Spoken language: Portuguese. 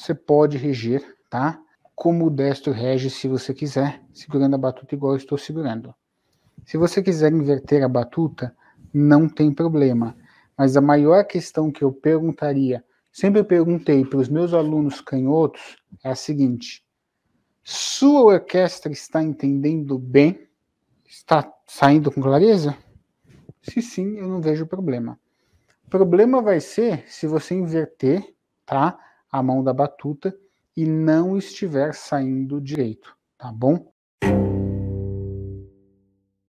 Você pode reger, tá? Como o destro rege, se você quiser, segurando a batuta igual eu estou segurando. Se você quiser inverter a batuta, não tem problema. Mas a maior questão que eu perguntaria, sempre perguntei para os meus alunos canhotos, é a seguinte: sua orquestra está entendendo bem? Está saindo com clareza? Se sim, eu não vejo problema. O problema vai ser se você inverter, tá? a mão da batuta e não estiver saindo direito, tá bom?